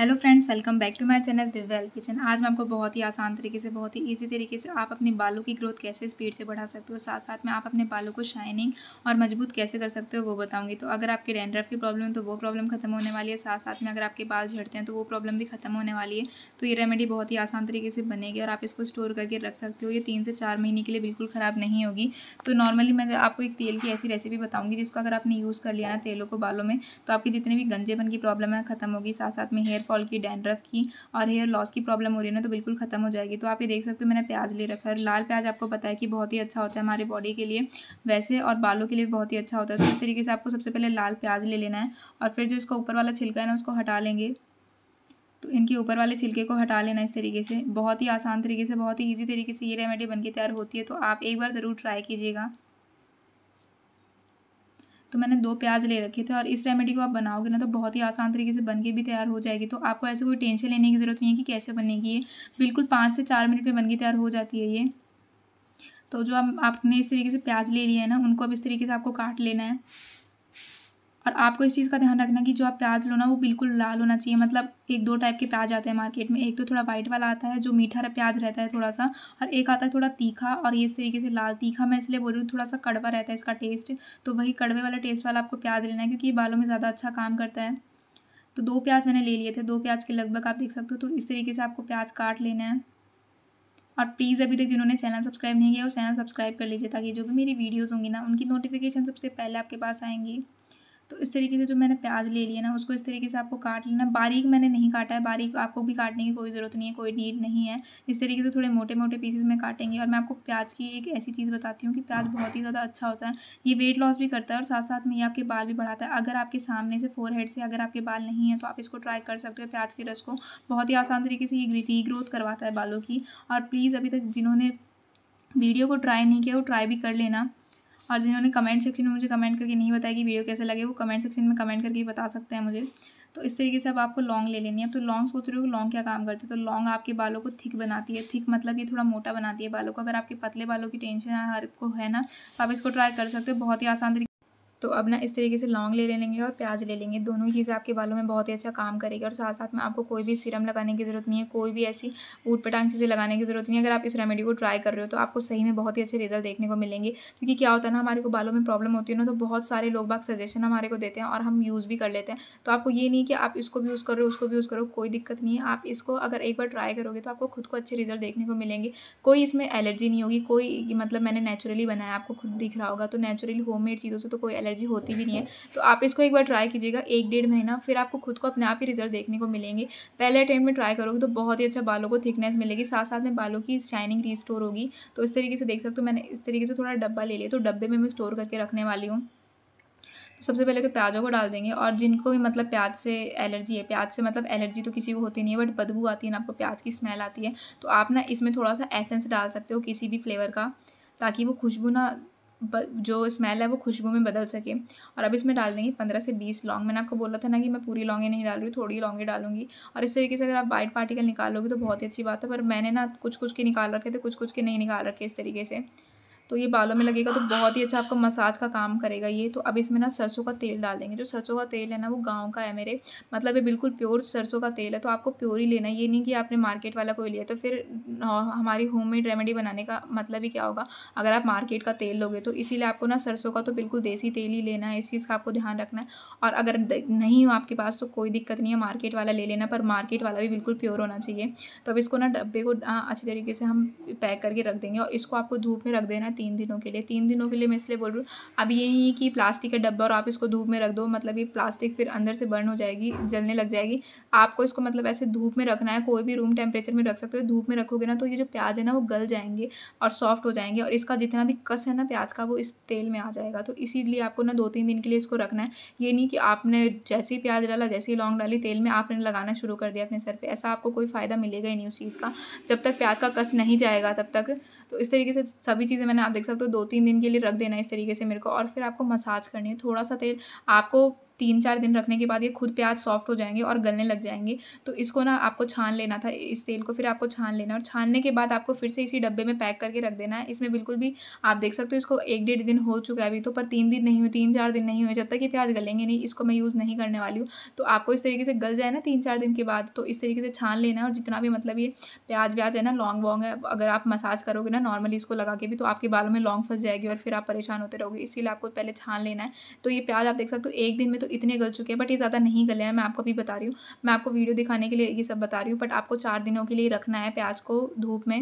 hello friends welcome back to my channel Divyal kitchen आज मैं आपको बहुत ही आसान तरीके से बहुत ही इजी तरीके से आप अपने बालों की ग्रोथ कैसे स्पीड से बढ़ा सकते हो साथ साथ में आप अपने बालों को शाइनिंग और मजबूत कैसे कर सकते हो वो बताऊंगी तो अगर आपके डेंड्रफ की प्रॉब्लम है तो वो प्रॉब्लम खत्म होने वाली है साथ साथ में अगर आपके बाल झड़ते हैं तो वो प्रॉब्लम भी खत्म होने वाली है तो ये रेमेडी बहुत ही आसान तरीके से बनेगी और आप इसको स्टोर करके रख सकते हो ये तीन से चार महीने के लिए बिल्कुल ख़राब नहीं होगी तो नॉर्मली मैं आपको एक तेल की ऐसी रेसिपी बताऊँगी जिसको अगर आपने यूज़ कर लिया ना तेलों को बालों में तो आपकी जितनी भी गंजेपन की प्रॉब्लम है खत्म होगी साथ साथ में हेयर फॉल की डैंड्रफ की और हेयर लॉस की प्रॉब्लम हो रही है ना तो बिल्कुल ख़त्म हो जाएगी तो आप ये देख सकते हो मैंने प्याज ले रखा है और लाल प्याज आपको पता है कि बहुत ही अच्छा होता है हमारे बॉडी के लिए वैसे और बालों के लिए भी बहुत ही अच्छा होता है तो इस तरीके से आपको सबसे पहले लाल प्याज ले लेना है और फिर जो इसका ऊपर वाला छिलका है ना उसको हटा लेंगे तो इनके ऊपर वाले छिलके को हटा लेना इस तरीके से बहुत ही आसान तरीके से बहुत ही ईजी तरीके से ये रेमेडी बन के तैयार होती है तो आप एक बार ज़रूर ट्राई कीजिएगा तो मैंने दो प्याज ले रखे थे और इस रेमेडी को आप बनाओगे ना तो बहुत ही आसान तरीके से बन के भी तैयार हो जाएगी तो आपको ऐसे कोई टेंशन लेने की ज़रूरत नहीं है कि कैसे बनेगी ये बिल्कुल पाँच से चार मिनट में बन के तैयार हो जाती है ये तो जो आप आपने इस तरीके से प्याज ले लिया है ना उनको अब इस तरीके से आपको काट लेना है और आपको इस चीज़ का ध्यान रखना कि जो आप प्याज लो ना वो बिल्कुल लाल होना चाहिए मतलब एक दो टाइप के प्याज आते हैं मार्केट में एक तो थोड़ा वाइट वाला आता है जो मीठा प्याज रहता है थोड़ा सा और एक आता है थोड़ा तीखा और ये इस तरीके से लाल तीखा मैं इसलिए बोल रही हूँ थोड़ा सा कड़वा रहता है इसका टेस्ट तो वही कड़वे वाला टेस्ट वाला आपको प्याज लेना है क्योंकि ये बालों में ज़्यादा अच्छा काम करता है तो दो प्याज मैंने ले लिए थे दो प्याज के लगभग आप देख सकते हो तो इस तरीके से आपको प्याज काट लेना है और प्लीज़ अभी तक जिन्होंने चैनल सब्सक्राइब नहीं किया वो चैनल सब्सक्राइब कर लीजिए ताकि जो भी मेरी वीडियोज़ होंगी ना उनकी नोटिफिकेशन सबसे पहले आपके पास आएंगी तो इस तरीके से जो मैंने प्याज ले लिया ना उसको इस तरीके से आपको काट लेना बारीक मैंने नहीं काटा है बारीक आपको भी काटने की कोई ज़रूरत नहीं है कोई नीड नहीं है इस तरीके से थोड़े मोटे मोटे पीसेज़ में काटेंगे और मैं आपको प्याज की एक ऐसी चीज़ बताती हूँ कि प्याज बहुत ही ज़्यादा अच्छा होता है ये वेट लॉस भी करता है और साथ साथ में ये आपके बाल भी बढ़ाता है अगर आपके सामने से फोर से अगर आपके बाल नहीं है तो आप इसको ट्राई कर सकते हो प्याज के रस को बहुत ही आसान तरीके से ये री ग्रोथ करवाता है बालों की और प्लीज़ अभी तक जिन्होंने वीडियो को ट्राई नहीं किया वो ट्राई भी कर लेना और जिन्होंने कमेंट सेक्शन में मुझे कमेंट करके नहीं बताया कि वीडियो कैसे लगे वो कमेंट सेक्शन में कमेंट करके बता सकते हैं मुझे तो इस तरीके से अब आपको लॉन्ग ले लेनी है तो लॉन्ग सोच रहे हो लॉन्ग क्या काम करते हैं तो लॉन्ग आपके बालों को थिक बनाती है थिक मतलब ये थोड़ा मोटा बनाती है बालों को अगर आपके पतले बालों की टेंशन है हर को है ना तो आप इसको ट्राई कर सकते हो बहुत ही आसान तरीके तो अब ना इस तरीके से लौंग ले लेंगे और प्याज ले लेंगे दोनों ही चीज़ें आपके बालों में बहुत ही अच्छा काम करेगी और साथ साथ में आपको कोई भी सीरम लगाने की ज़रूरत नहीं है कोई भी ऐसी ऊट पटांग चीज़ें लगाने की ज़रूरत नहीं है अगर आप इस रेमेडी को ट्राई कर रहे हो तो आपको सही में बहुत ही अच्छे रिजल्ट देखने को मिलेंगे क्योंकि क्या होता है ना हमारे को बालों में प्रॉब्लम होती है ना तो बहुत सारे लोग बाग सजेशन हमारे को देते हैं और हम यूज़ भी कर लेते हैं तो आपको ये नहीं कि आप इसको भी यूज़ करो उसको भी यूज़ करो कोई दिक्कत नहीं है आप इसको अगर एक बार ट्राई करोगे तो आपको खुद को अच्छे रिजल्ट देखने को मिलेंगे कोई इसमें एलर्जी नहीं होगी कोई मतलब मैंने नेचुरली बनाया आपको खुद दिख रहा होगा तो नेचुरली होम चीज़ों से तो कोई एलर्जी होती भी नहीं है तो आप इसको एक बार ट्राई कीजिएगा एक डेढ़ महीना फिर आपको खुद को अपने आप ही रिजल्ट देखने को मिलेंगे पहले अटेम्प्ट में ट्राई करोगे तो बहुत ही अच्छा बालों को थिकनेस मिलेगी साथ साथ में बालों की शाइनिंग रिस्टोर होगी तो इस तरीके से देख सकते हो मैंने इस तरीके से थोड़ा डब्बा ले लिया तो डब्बे में मैं स्टोर करके रखने वाली हूँ तो सबसे पहले तो प्याजों को डाल देंगे और जिनको भी मतलब प्याज से एलर्जी है प्याज से मतलब एलर्जी तो किसी को होती नहीं है बट बदबू आती है ना आपको प्याज की स्मेल आती है तो आप ना इसमें थोड़ा सा एसेंस डाल सकते हो किसी भी फ्लेवर का ताकि वो खुशबू ना जो स्मेल है वो खुशबू में बदल सके और अब इसमें डाल देंगे पंद्रह से बीस लॉन्ग मैंने आपको बोला था ना कि मैं पूरी लॉन्गे नहीं डाल रही थोड़ी लॉन्गे डालूंगी और इस तरीके से अगर आप वाइट पार्टिकल निकालोगे तो बहुत ही अच्छी बात है पर मैंने ना कुछ कुछ के निकाल रखे थे कुछ कुछ के नहीं निकाल रखे इस तरीके से तो ये बालों में लगेगा तो बहुत ही अच्छा आपका मसाज का काम करेगा ये तो अब इसमें ना सरसों का तेल डाल देंगे जो सरसों का तेल है ना वो गाँव का है मेरे मतलब ये बिल्कुल प्योर सरसों का तेल है तो आपको प्योर ही लेना ये नहीं कि आपने मार्केट वाला कोई लिया तो फिर हमारी होम मेड रेमेडी बनाने का मतलब ही क्या होगा अगर आप मार्केट का तेल लोगे तो इसीलिए आपको ना सरसों का तो बिल्कुल देसी तेल ही लेना है इस चीज़ का आपको ध्यान रखना है और अगर नहीं हो आपके पास तो कोई दिक्कत नहीं है मार्केट वाला ले लेना पर मार्केट वाला भी बिल्कुल प्योर होना चाहिए तो अब इसको ना डब्बे को अच्छी तरीके से हम पैक करके रख देंगे और इसको आपको धूप में रख देना तीन दिनों के लिए तीन दिनों के लिए मैं इसलिए बोल रही हूँ अब ये नहीं कि प्लास्टिक का डब्बा और आप इसको धूप में रख दो मतलब ये प्लास्टिक फिर अंदर से बर्न हो जाएगी जलने लग जाएगी आपको इसको मतलब ऐसे धूप में रखना है कोई भी रूम टेम्परेचर में रख सकते हो धूप में रखोगे ना तो ये जो प्याज है ना वो गल जाएंगे और सॉफ्ट हो जाएंगे और इसका जितना भी कस है ना प्याज का वो इस तेल में आ जाएगा तो इसीलिए आपको ना दो तीन दिन के लिए इसको रखना है ये नहीं कि आपने जैसे ही प्याज डाला जैसे ही लौंग डाली तेल में आपने लगाना शुरू कर दिया अपने सर पर ऐसा आपको कोई फ़ायदा मिलेगा ही नहीं उस चीज़ का जब तक प्याज का कस नहीं जाएगा तब तक तो इस तरीके से सभी चीज़ें मैंने आप देख सकते हो दो तीन दिन के लिए रख देना इस तरीके से मेरे को और फिर आपको मसाज करनी है थोड़ा सा तेल आपको तीन चार दिन रखने के बाद ये खुद प्याज सॉफ्ट हो जाएंगे और गलने लग जाएंगे तो इसको ना आपको छान लेना था इस तेल को फिर आपको छान लेना और छानने के बाद आपको फिर से इसी डब्बे में पैक करके रख देना है इसमें बिल्कुल भी आप देख सकते हो इसको एक डेढ़ दिन हो चुका है अभी तो पर तीन दिन नहीं हुए तीन चार दिन नहीं हुए जब तक ये प्याज गलेंगे नहीं इसको मैं यूज़ नहीं करने वाली हूँ तो आपको इस तरीके से गल जाए ना तीन चार दिन के बाद तो इस तरीके से छान लेना है और जितना भी मतलब ये प्याज व्याज है ना लॉन्ग वॉन्ग है अगर आप मसाज करोगे ना नॉर्मली इसको लगा के भी तो आपके बालों में लॉन्ग फंस जाएगी और फिर आप परेशान होते रहोगे इसीलिए आपको पहले छान लेना है तो ये प्याज आप देख सकते हो एक दिन में तो इतने गल चुके हैं बट ये ज़्यादा नहीं गले हैं मैं आपको अभी बता रही हूँ मैं आपको वीडियो दिखाने के लिए ये सब बता रही हूँ बट आपको चार दिनों के लिए रखना है प्याज को धूप में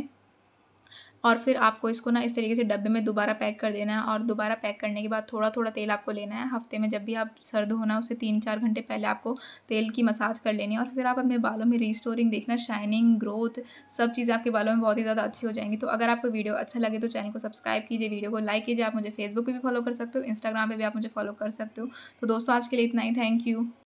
और फिर आपको इसको ना इस तरीके से डब्बे में दोबारा पैक कर देना है और दोबारा पैक करने के बाद थोड़ा थोड़ा तेल आपको लेना है हफ्ते में जब भी आप सर्द होना उससे तीन चार घंटे पहले आपको तेल की मसाज कर लेनी है और फिर आप अपने बालों में रीस्टोरिंग देखना शाइनिंग ग्रोथ सब चीज़ें आपके बालों में बहुत ही ज़्यादा अच्छी हो जाएंगी तो अगर आपको वीडियो अच्छा लगे तो चैनल को सब्सक्राइब कीजिए वीडियो को लाइक कीजिए आप मुझे फेसबुक पर भी फॉलो कर सकते हो इंस्टाग्राम पर भी आप मुझे फॉलो कर सकते हो तो दोस्तों आज के लिए इतना ही थैंक यू